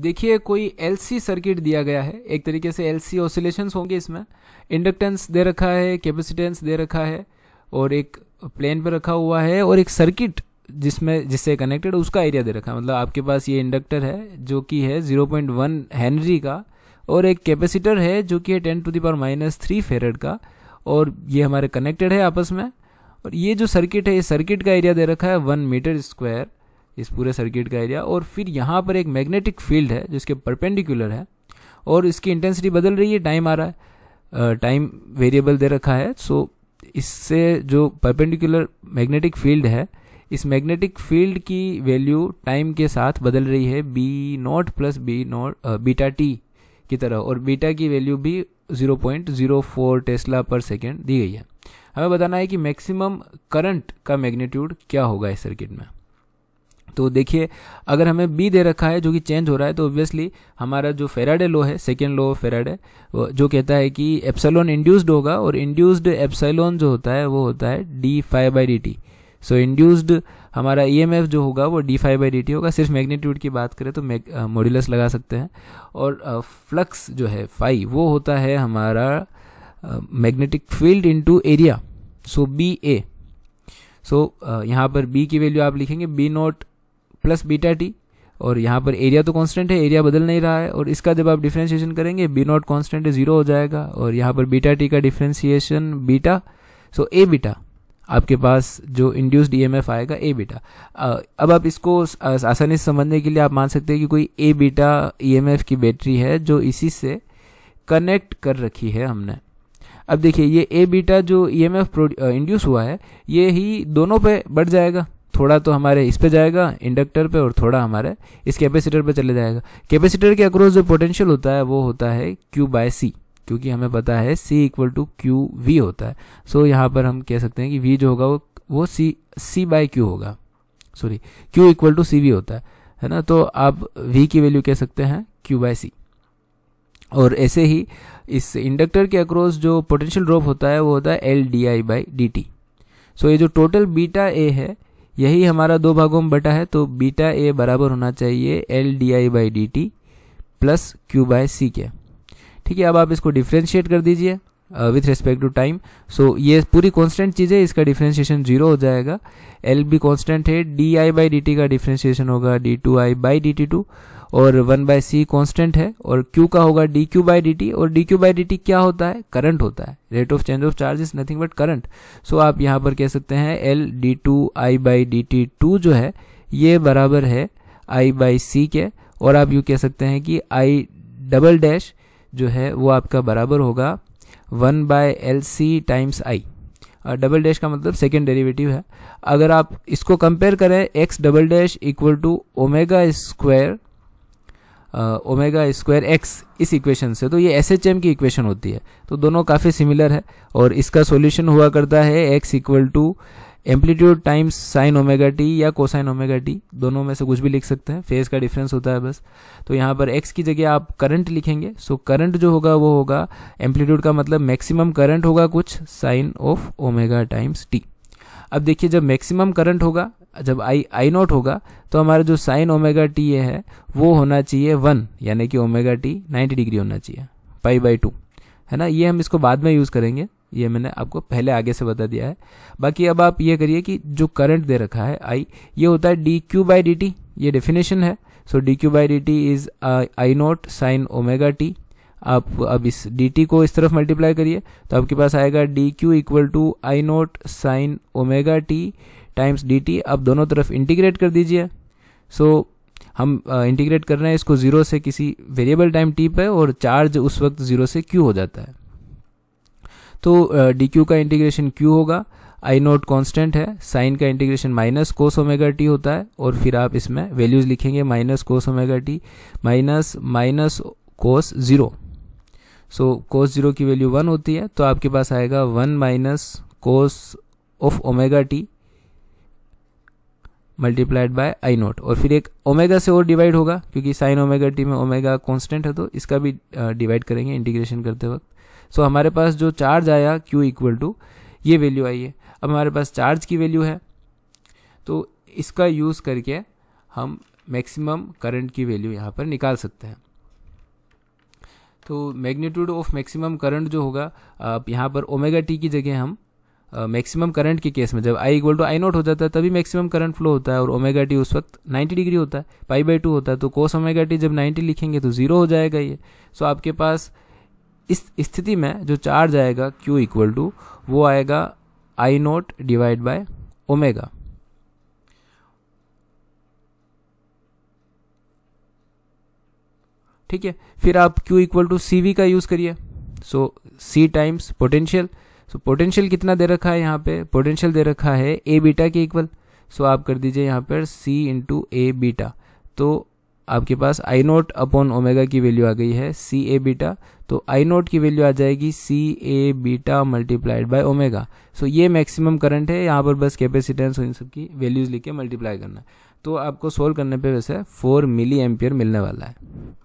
देखिए कोई LC circuit दिया गया है एक तरीके से एलसी ऑसिलेशंस होंगे इसमें इंडक्टेंस दे रखा है कैपेसिटेंस दे रखा है और एक प्लेन पर रखा हुआ है और एक सर्किट जिसमें जिससे कनेक्टेड उसका एरिया दे रखा है मतलब आपके पास ये इंडक्टर है जो कि है 0.1 हेनरी का और एक कैपेसिटर है जो कि है ten to the power minus three farad का और ये हमारे कनेक्टेड है आपस में और ये जो सर्किट है ये सर्किट का एरिया दे रखा है वन मीटर स्क्वायर इस पूरे सर्किट का एरिया और फिर यहाँ पर एक मैग्नेटिक फील्ड है जिसके परपेंडिकुलर है और इसकी इंटेंसिटी बदल रही है टाइम आ रहा है टाइम वेरिएबल दे रखा है सो इससे जो परपेंडिकुलर मैग्नेटिक फील्ड है इस मैग्नेटिक फील्ड की वैल्यू टाइम के साथ बदल रही है B naught plus B naught beta T की तरह और बीटा की वैल्यू भी 0.04 टेस्ला पर सेकेंड दी गई है हमें बताना है कि मैक्सिमम करंट का मैग्नीट्यूड क्या होगा इस सर्किट में तो देखिए अगर हमें बी दे रखा है जो कि चेंज हो रहा है तो ऑब्वियसली हमारा जो फेराडे लो है सेकेंड लो फेराडे जो कहता है कि एप्सलोन इंड्यूस्ड होगा और इंड्यूस्ड एप्सलोन जो होता है वो होता है D phi by D T so induced हमारा ई e जो होगा वो D phi by D T होगा सिर्फ मैग्नीट्यूड की बात करें तो मॉड्यूलस लगा सकते हैं और फ्लक्स जो है फाइव वो होता है हमारा magnetic field into area so B A so यहाँ पर बी की वैल्यू आप लिखेंगे B naught plus beta T और यहाँ पर एरिया तो कांस्टेंट है एरिया बदल नहीं रहा है और इसका जब आप डिफ्रेंशिएशन करेंगे बी नॉट है जीरो हो जाएगा और यहाँ पर बीटा टी का differentiation beta so A beta आपके पास जो इंड्यूस्ड ईएमएफ e आएगा ए बीटा अब आप इसको आसानी से समझने के लिए आप मान सकते हैं कि कोई ए बीटा ईएमएफ e की बैटरी है जो इसी से कनेक्ट कर रखी है हमने अब देखिए ये ए बीटा जो ईएमएफ e इंड्यूस हुआ है ये ही दोनों पे बढ़ जाएगा थोड़ा तो हमारे इस पे जाएगा इंडक्टर पे और थोड़ा हमारे इस कैपेसिटर पे चले जाएगा कैपेसिटर के अक्रॉस जो पोटेंशियल होता है वो होता है क्यू बाय सी क्योंकि हमें पता है C equal to Q V होता है सो so, यहाँ पर हम कह सकते हैं कि V जो होगा वो वो सी सी बाय क्यू होगा sorry Q equal to C V होता है है ना तो आप V की वैल्यू कह सकते हैं Q बाय सी और ऐसे ही इस इंडक्टर के अक्रॉस जो पोटेंशियल ड्रॉप होता है वो होता है L D I by D T so ये जो टोटल बीटा ए है यही हमारा दो भागों में बटा है तो बीटा ए बराबर होना चाहिए L D I by D T plus Q by C के ठीक है अब आप इसको डिफ्रेंशिएट कर दीजिए with respect to time so ये पूरी कॉन्स्टेंट चीज़ है इसका डिफ्रेंशिएशन जीरो हो जाएगा एल भी कॉन्स्टेंट है D I by D T का डिफ्रेंशिएशन होगा D two I by D T two और वन बाय सी कॉन्स्टेंट है और क्यू का होगा D Q by D T और D Q by D T क्या होता है करंट होता है rate of change of charge is nothing but current so आप यहाँ पर कह सकते हैं L D two I by D T to जो है ये बराबर है आई बाई सी के और आप यू कह सकते हैं कि आई डबल डैश जो है वो आपका बराबर होगा one by L C times I double dash का मतलब सेकेंड डेरिवेटिव है अगर आप इसको कंपेयर करें X double dash equal to omega square omega square X इस इक्वेशन से तो ये एस एच एम की इक्वेशन होती है तो दोनों काफ़ी सिमिलर है और इसका सॉल्यूशन हुआ करता है X equal to amplitude times sine omega T या कोसाइन ओमेगा टी दोनों में से कुछ भी लिख सकते हैं फेज का डिफरेंस होता है बस तो यहाँ पर एक्स की जगह आप करंट लिखेंगे सो करंट जो होगा वो होगा एम्पलीट्यूड का मतलब मैक्सिमम करंट होगा कुछ sine of omega times T अब देखिए जब मैक्सिमम करंट होगा जब आई आई नॉट होगा तो हमारा जो साइन ओमेगा टी ए है वो होना चाहिए वन यानी कि ओमेगा टी नाइन्टी डिग्री होना चाहिए पाई बाई टू है ना ये हम इसको बाद में यूज़ करेंगे ये मैंने आपको पहले आगे से बता दिया है बाकी अब आप ये करिए कि जो करंट दे रखा है आई ये होता है D Q by D T ये डेफिनेशन है so D Q by D T is I naught sine omega T आप अब इस डी टी को इस तरफ मल्टीप्लाई करिए तो आपके पास आएगा D Q equal to I naught sine omega T times D T अब दोनों तरफ इंटीग्रेट कर दीजिए सो so, हम इंटीग्रेट कर रहे हैं इसको ज़ीरो से किसी वेरिएबल टाइम टी पे और चार्ज उस वक्त ज़ीरो से क्यू हो जाता है तो डी क्यू का इंटीग्रेशन क्यू होगा आई नोट कांस्टेंट है साइन का integration minus cos omega T होता है और फिर आप इसमें वैल्यूज लिखेंगे minus cos omega T minus minus cos zero so cos zero की वैल्यू वन होती है तो आपके पास आएगा one minus cos of omega T multiplied by I naught और फिर एक ओमेगा से और डिवाइड होगा क्योंकि साइन ओमेगा टी में ओमेगा कॉन्स्टेंट है तो इसका भी डिवाइड करेंगे इंटीग्रेशन करते वक्त सो so, हमारे पास जो चार्ज आया क्यू इक्वल टू ये वैल्यू आई है अब हमारे पास चार्ज की वैल्यू है तो इसका यूज़ करके हम मैक्सिमम करंट की वैल्यू यहाँ पर निकाल सकते हैं तो मैग्नीट्यूड ऑफ मैक्सिमम करंट जो होगा आप यहाँ पर ओमेगा टी की जगह हम मैक्सिमम करंट के केस में जब I equal to I naught हो जाता है तभी मैक्सिमम करंट फ्लो होता है और ओमेगा टी उस वक्त 90 डिग्री होता है पाई बाई टू होता है तो कोस ओमेगा टी जब 90 लिखेंगे तो जीरो हो जाएगा ये सो आपके पास इस स्थिति में जो चार्ज आएगा क्यू इक्वल टू वो आएगा I naught divide by omega ठीक है फिर आप क्यू इक्वल टू सी का यूज़ करिए so C times potential so potential कितना दे रखा है यहाँ पे पोटेंशियल दे रखा है ए बीटा के इक्वल सो आप कर दीजिए यहाँ पर सी इंटू ए बीटा तो आपके पास आई नोट अपॉन ओमेगा की वैल्यू आ गई है सी ए बीटा तो आई नोट की वैल्यू आ जाएगी C A beta multiplied by omega so ये मैक्सिमम करंट है यहाँ पर बस कैपेसिटेंस इन सब की वैल्यूज लिख के मल्टीप्लाई करना है तो आपको सोल्व करने पे वैसे फोर मिली एम्पियर मिलने वाला है